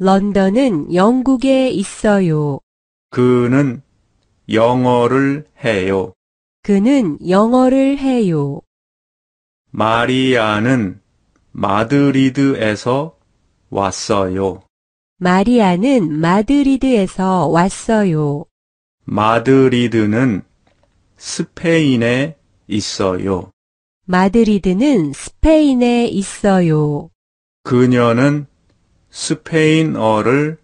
런던은 영국에 있어요. 그는 영어를 해요. 그는 영어를 해요. 마리아는 마드리드에서 왔어요. 마리아는 마드리드에서 왔어요. 마드리드는 스페인에 있어요. 마드리드는 스페인에 있어요. 그녀는 스페인어를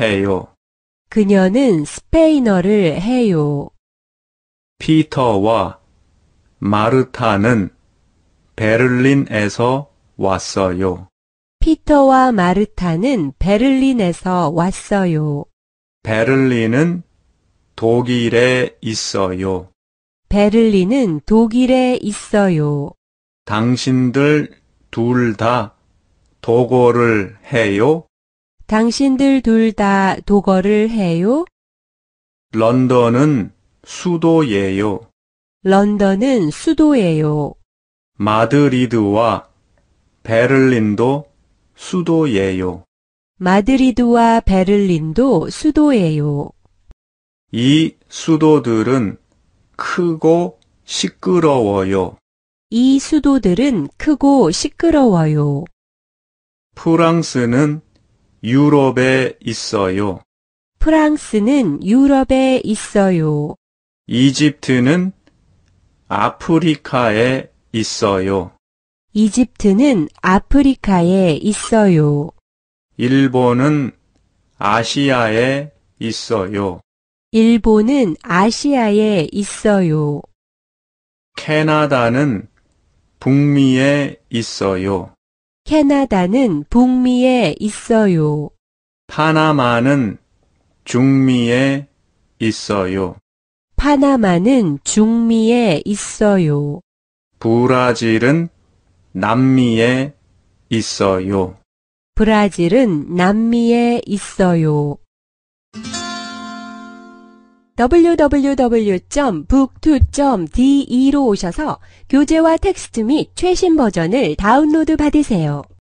해요. 그녀는 스페인어를 해요. 피터와 마르타는 베를린에서 왔어요. 피터와 마르타는 베를린에서 왔어요. 베를린은 독일에 있어요. 베를린은 독일에 있어요. 당신들 둘다 도거를 해요? 당신들 둘 다 도거를 해요? 런던은 수도예요. 런던은 수도예요. 마드리드와 베를린도 수도예요. 마드리드와 베를린도 수도예요. 이 수도들은 크고 시끄러워요. 이 수도들은 크고 시끄러워요. 프랑스는 유럽에 있어요. 프랑스는 유럽에 있어요. 이집트는 아프리카에 있어요. 이집트는 아프리카에 있어요. 일본은 아시아에 있어요. 일본은 아시아에 있어요. 캐나다는 북미에 있어요. 캐나다는 북미에 있어요. 파나마는 중미에 있어요. 파나마는 중미에 있어요. 브라질은 남미에 있어요. 브라질은 남미에 있어요. www.book2.de로 오셔서 교재와 텍스트 및 최신 버전을 다운로드 받으세요.